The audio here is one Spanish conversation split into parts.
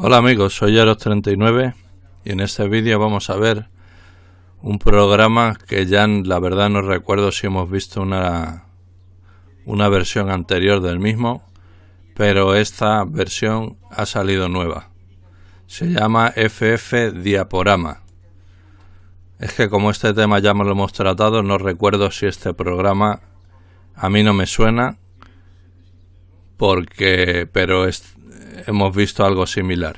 Hola amigos, soy Aros39 y en este vídeo vamos a ver un programa que ya la verdad no recuerdo si hemos visto una, una versión anterior del mismo, pero esta versión ha salido nueva. Se llama FF Diaporama. Es que como este tema ya me lo hemos tratado, no recuerdo si este programa a mí no me suena, porque pero es, hemos visto algo similar.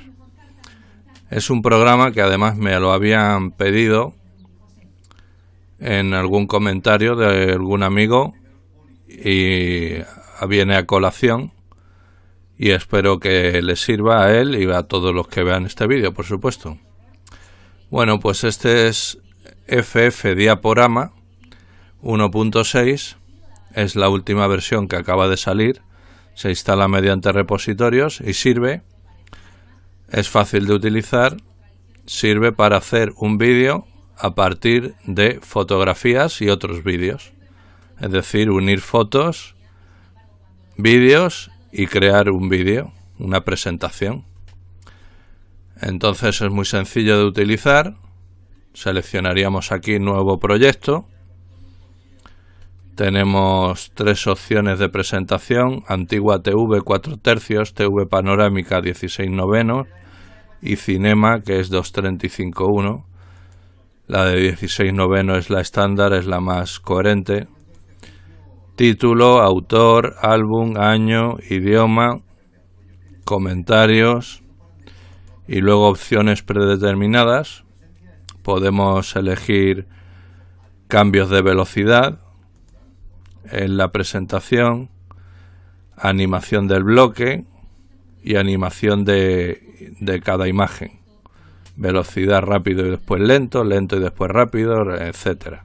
Es un programa que además me lo habían pedido en algún comentario de algún amigo y viene a colación y espero que le sirva a él y a todos los que vean este vídeo, por supuesto. Bueno, pues este es FF Diaporama 1.6, es la última versión que acaba de salir se instala mediante repositorios y sirve, es fácil de utilizar, sirve para hacer un vídeo a partir de fotografías y otros vídeos. Es decir, unir fotos, vídeos y crear un vídeo, una presentación. Entonces es muy sencillo de utilizar. Seleccionaríamos aquí nuevo proyecto tenemos tres opciones de presentación, Antigua TV 4 tercios, TV Panorámica 16 novenos y Cinema que es 2.35.1. La de 16 novenos es la estándar, es la más coherente. Título, autor, álbum, año, idioma, comentarios y luego opciones predeterminadas. Podemos elegir cambios de velocidad, en la presentación, animación del bloque y animación de, cada imagen. Velocidad rápido y después lento, lento y después rápido, etcétera.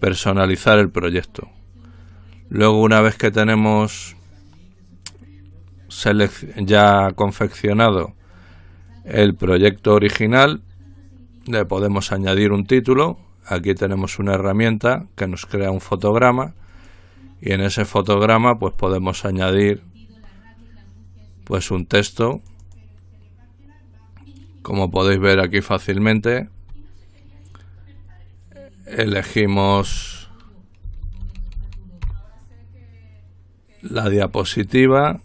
Personalizar el proyecto. Luego una vez que tenemos ya confeccionado el proyecto original, le podemos añadir un título. Aquí tenemos una herramienta que nos crea un fotograma y en ese fotograma pues podemos añadir pues un texto como podéis ver aquí fácilmente elegimos la diapositiva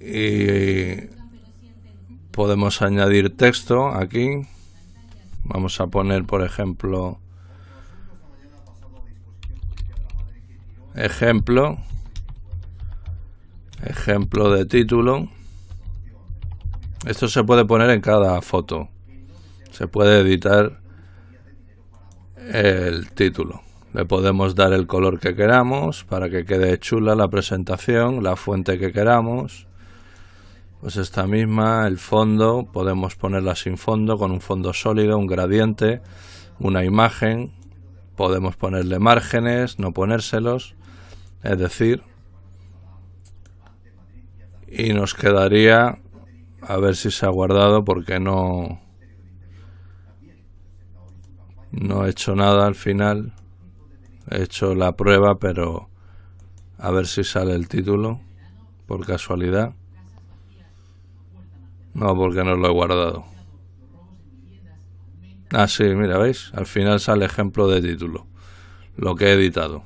y podemos añadir texto aquí Vamos a poner, por ejemplo, ejemplo, ejemplo de título. Esto se puede poner en cada foto. Se puede editar el título. Le podemos dar el color que queramos para que quede chula la presentación, la fuente que queramos. Pues esta misma, el fondo, podemos ponerla sin fondo, con un fondo sólido, un gradiente, una imagen, podemos ponerle márgenes, no ponérselos, es decir, y nos quedaría, a ver si se ha guardado porque no, no he hecho nada al final, he hecho la prueba, pero a ver si sale el título, por casualidad. No, porque no lo he guardado. Ah, sí, mira, ¿veis? Al final sale ejemplo de título. Lo que he editado.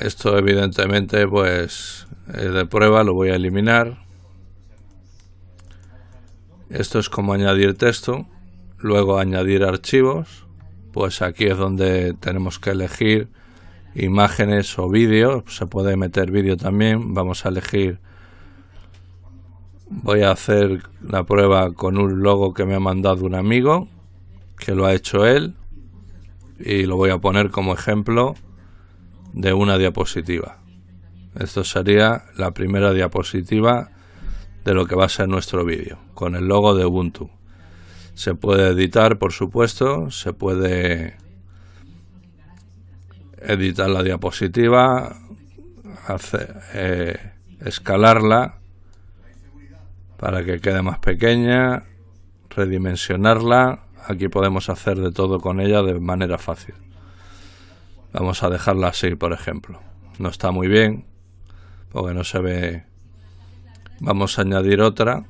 Esto evidentemente pues es de prueba, lo voy a eliminar. Esto es como añadir texto. Luego añadir archivos. Pues aquí es donde tenemos que elegir imágenes o vídeos. Se puede meter vídeo también. Vamos a elegir Voy a hacer la prueba con un logo que me ha mandado un amigo, que lo ha hecho él, y lo voy a poner como ejemplo de una diapositiva. Esto sería la primera diapositiva de lo que va a ser nuestro vídeo, con el logo de Ubuntu. Se puede editar, por supuesto, se puede editar la diapositiva, eh, escalarla para que quede más pequeña, redimensionarla. Aquí podemos hacer de todo con ella de manera fácil. Vamos a dejarla así, por ejemplo. No está muy bien, porque no se ve. Vamos a añadir otra.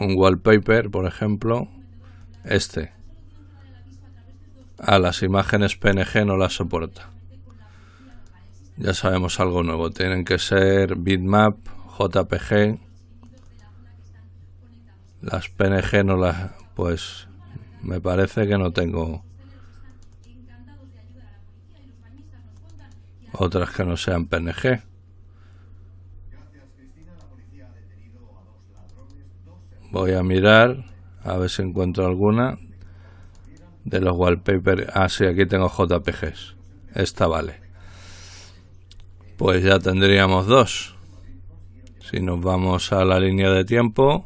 Un wallpaper, por ejemplo. Este. A ah, las imágenes PNG no las soporta. Ya sabemos algo nuevo. Tienen que ser bitmap JPG, las PNG no las, pues me parece que no tengo otras que no sean PNG. Voy a mirar a ver si encuentro alguna de los wallpapers. Ah, sí, aquí tengo JPGs. Esta vale. Pues ya tendríamos dos. Si nos vamos a la línea de tiempo,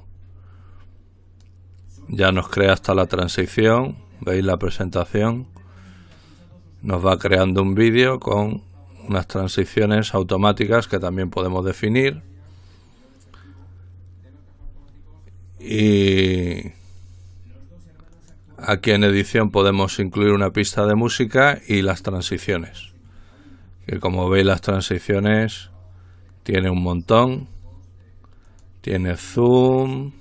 ya nos crea hasta la transición, veis la presentación, nos va creando un vídeo con unas transiciones automáticas que también podemos definir y aquí en edición podemos incluir una pista de música y las transiciones que como veis las transiciones tiene un montón tiene zoom,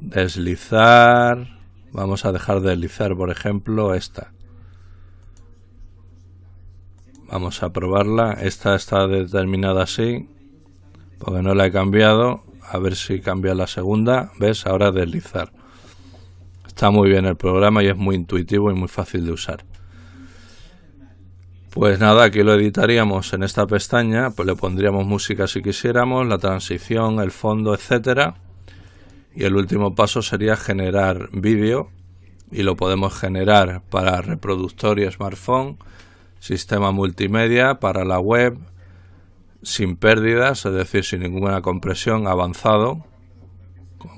deslizar. Vamos a dejar de deslizar, por ejemplo, esta. Vamos a probarla. Esta está determinada así, porque no la he cambiado. A ver si cambia la segunda. ¿Ves? Ahora deslizar. Está muy bien el programa y es muy intuitivo y muy fácil de usar. Pues nada, aquí lo editaríamos en esta pestaña, pues le pondríamos música si quisiéramos, la transición, el fondo, etcétera. Y el último paso sería generar vídeo y lo podemos generar para reproductor y smartphone, sistema multimedia para la web, sin pérdidas, es decir, sin ninguna compresión, avanzado.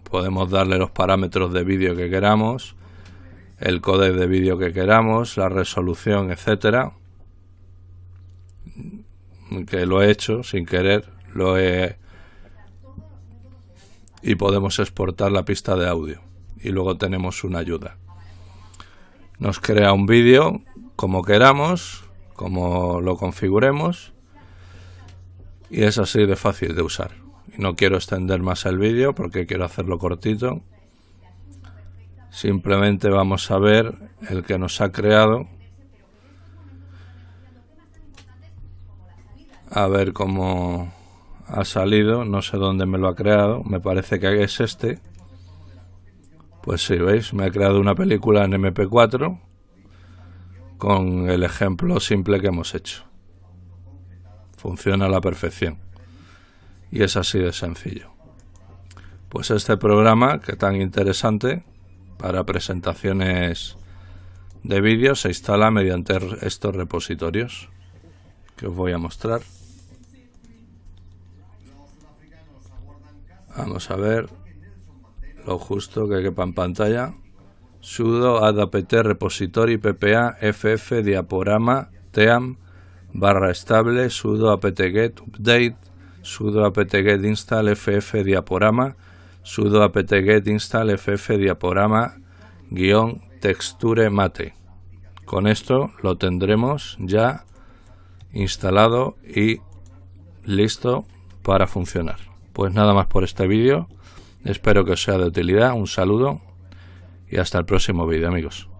Podemos darle los parámetros de vídeo que queramos, el código de vídeo que queramos, la resolución, etcétera que lo he hecho sin querer, lo he... Y podemos exportar la pista de audio. Y luego tenemos una ayuda. Nos crea un vídeo como queramos, como lo configuremos. Y es así de fácil de usar. no quiero extender más el vídeo porque quiero hacerlo cortito. Simplemente vamos a ver el que nos ha creado a ver cómo ha salido, no sé dónde me lo ha creado, me parece que es este. Pues sí, veis, me ha creado una película en MP4 con el ejemplo simple que hemos hecho. Funciona a la perfección. Y es así de sencillo. Pues este programa, que tan interesante, para presentaciones de vídeo, se instala mediante estos repositorios que os voy a mostrar. Vamos a ver lo justo que quepa en pantalla. Sudo apt repository ppa ff diaporama team barra estable sudo apt-get update sudo apt-get install ff diaporama sudo apt-get install ff diaporama guión texture mate. Con esto lo tendremos ya instalado y listo para funcionar. Pues nada más por este vídeo. Espero que os sea de utilidad. Un saludo y hasta el próximo vídeo, amigos.